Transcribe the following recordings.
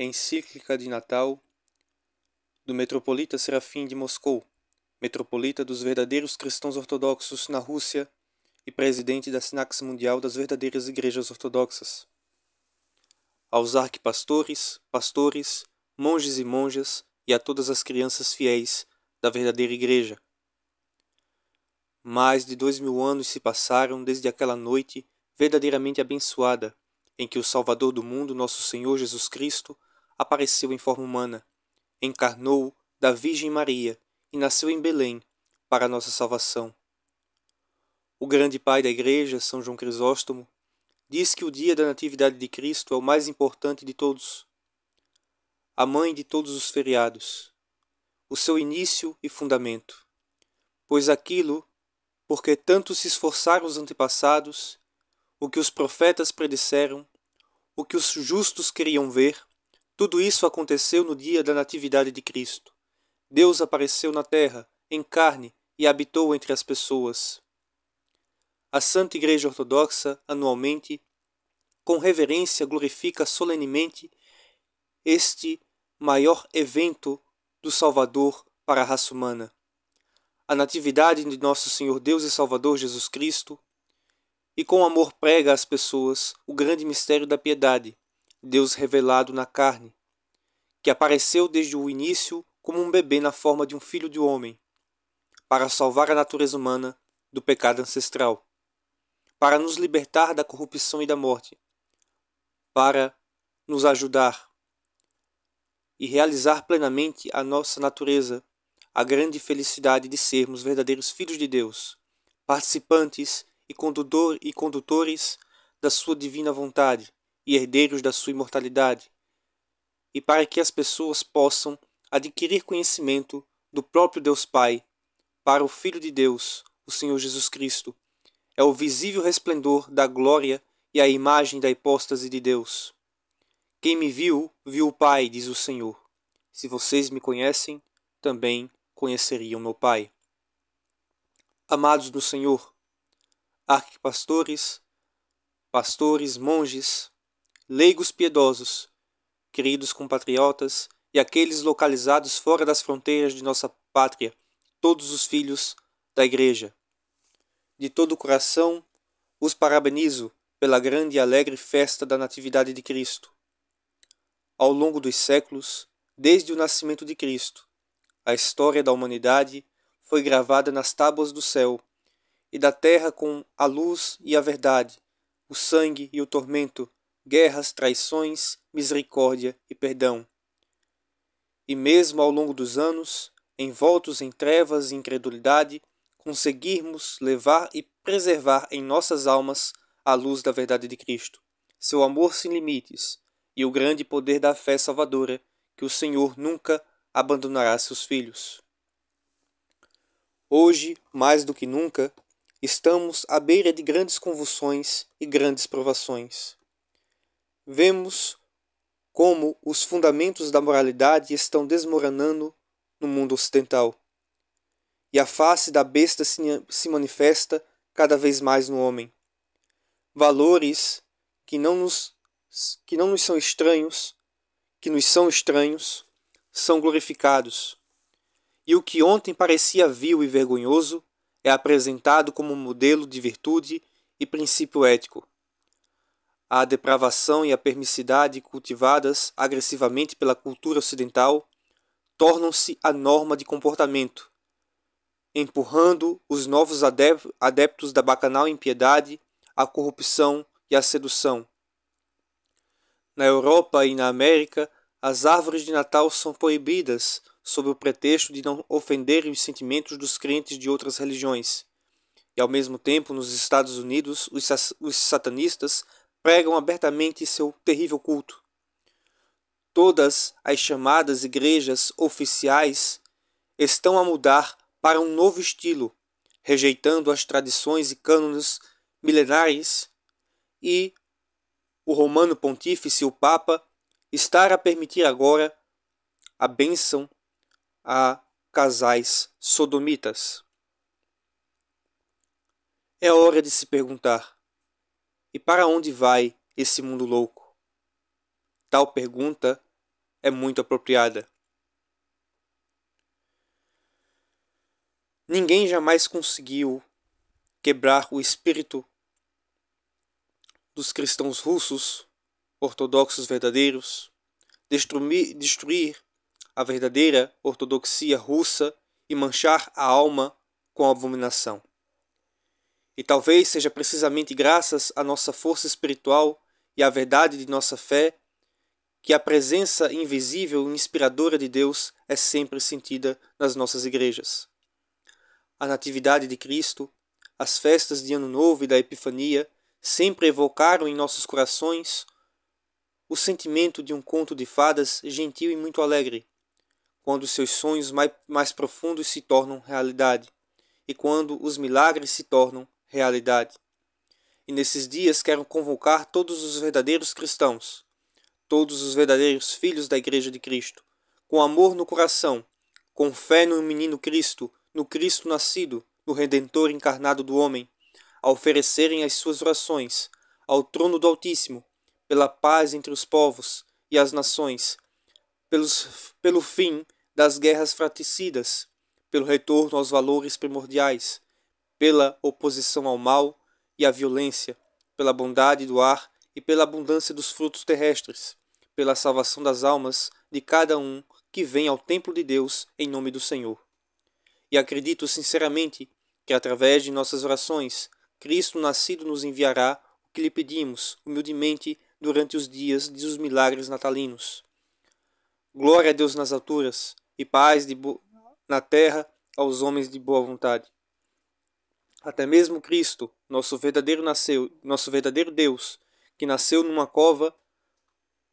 Encíclica de Natal do Metropolita Serafim de Moscou, Metropolita dos Verdadeiros Cristãos Ortodoxos na Rússia e Presidente da Sinax Mundial das Verdadeiras Igrejas Ortodoxas. Aos arquipastores, pastores, monges e monjas e a todas as crianças fiéis da verdadeira Igreja. Mais de dois mil anos se passaram desde aquela noite verdadeiramente abençoada em que o Salvador do mundo, nosso Senhor Jesus Cristo, apareceu em forma humana, encarnou da Virgem Maria e nasceu em Belém para nossa salvação. O grande pai da Igreja, São João Crisóstomo, diz que o dia da Natividade de Cristo é o mais importante de todos, a mãe de todos os feriados, o seu início e fundamento, pois aquilo porque tanto se esforçaram os antepassados, o que os profetas predisseram, o que os justos queriam ver, tudo isso aconteceu no dia da Natividade de Cristo. Deus apareceu na terra, em carne, e habitou entre as pessoas. A Santa Igreja Ortodoxa, anualmente, com reverência glorifica solenemente este maior evento do Salvador para a raça humana. A Natividade de Nosso Senhor Deus e Salvador Jesus Cristo, e com amor prega às pessoas o grande mistério da piedade Deus revelado na carne, que apareceu desde o início como um bebê na forma de um filho de homem, para salvar a natureza humana do pecado ancestral, para nos libertar da corrupção e da morte, para nos ajudar e realizar plenamente a nossa natureza, a grande felicidade de sermos verdadeiros filhos de Deus, participantes e, condutor, e condutores da sua divina vontade, e herdeiros da sua imortalidade, e para que as pessoas possam adquirir conhecimento do próprio Deus Pai, para o Filho de Deus, o Senhor Jesus Cristo. É o visível resplendor da glória e a imagem da hipóstase de Deus. Quem me viu, viu o Pai, diz o Senhor. Se vocês me conhecem, também conheceriam meu Pai. Amados do Senhor, arquipastores, pastores, monges, leigos piedosos, queridos compatriotas e aqueles localizados fora das fronteiras de nossa pátria, todos os filhos da Igreja. De todo o coração, os parabenizo pela grande e alegre festa da Natividade de Cristo. Ao longo dos séculos, desde o nascimento de Cristo, a história da humanidade foi gravada nas tábuas do céu e da terra com a luz e a verdade, o sangue e o tormento guerras, traições, misericórdia e perdão. E mesmo ao longo dos anos, envoltos em trevas e incredulidade, conseguirmos levar e preservar em nossas almas a luz da verdade de Cristo, seu amor sem limites e o grande poder da fé salvadora, que o Senhor nunca abandonará seus filhos. Hoje, mais do que nunca, estamos à beira de grandes convulsões e grandes provações vemos como os fundamentos da moralidade estão desmoronando no mundo ocidental. E a face da besta se manifesta cada vez mais no homem. Valores que não nos, que não nos são estranhos, que nos são estranhos, são glorificados. E o que ontem parecia vil e vergonhoso é apresentado como um modelo de virtude e princípio ético a depravação e a permissidade cultivadas agressivamente pela cultura ocidental tornam-se a norma de comportamento, empurrando os novos adeptos da bacanal impiedade à corrupção e à sedução. Na Europa e na América, as árvores de Natal são proibidas sob o pretexto de não ofenderem os sentimentos dos crentes de outras religiões. E ao mesmo tempo, nos Estados Unidos, os, os satanistas pregam abertamente seu terrível culto. Todas as chamadas igrejas oficiais estão a mudar para um novo estilo, rejeitando as tradições e cânones milenares, e o Romano Pontífice, o Papa, está a permitir agora a bênção a casais sodomitas. É hora de se perguntar: e para onde vai esse mundo louco? Tal pergunta é muito apropriada. Ninguém jamais conseguiu quebrar o espírito dos cristãos russos, ortodoxos verdadeiros, destruir, destruir a verdadeira ortodoxia russa e manchar a alma com a abominação. E talvez seja precisamente graças à nossa força espiritual e à verdade de nossa fé que a presença invisível e inspiradora de Deus é sempre sentida nas nossas igrejas. A Natividade de Cristo, as festas de Ano Novo e da Epifania sempre evocaram em nossos corações o sentimento de um conto de fadas gentil e muito alegre, quando seus sonhos mais, profundos se tornam realidade e quando os milagres se tornam realidade. E nesses dias quero convocar todos os verdadeiros cristãos, todos os verdadeiros filhos da Igreja de Cristo, com amor no coração, com fé no menino Cristo, no Cristo nascido, no Redentor encarnado do homem, a oferecerem as suas orações ao trono do Altíssimo, pela paz entre os povos e as nações, pelos, pelo fim das guerras fratricidas, pelo retorno aos valores primordiais pela oposição ao mal e à violência, pela bondade do ar e pela abundância dos frutos terrestres, pela salvação das almas de cada um que vem ao templo de Deus em nome do Senhor. E acredito sinceramente que através de nossas orações, Cristo nascido nos enviará o que lhe pedimos humildemente durante os dias dos milagres natalinos. Glória a Deus nas alturas e paz bo... na terra aos homens de boa vontade até mesmo Cristo, nosso verdadeiro nasceu, nosso verdadeiro Deus, que nasceu numa cova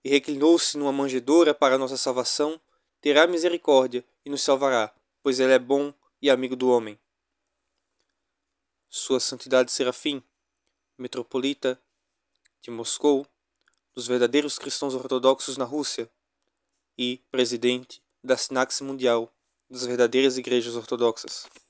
e reclinou-se numa manjedoura para nossa salvação, terá misericórdia e nos salvará, pois ele é bom e amigo do homem. Sua Santidade Serafim, metropolita de Moscou, dos verdadeiros cristãos ortodoxos na Rússia e presidente da Sinaxe Mundial das verdadeiras igrejas ortodoxas.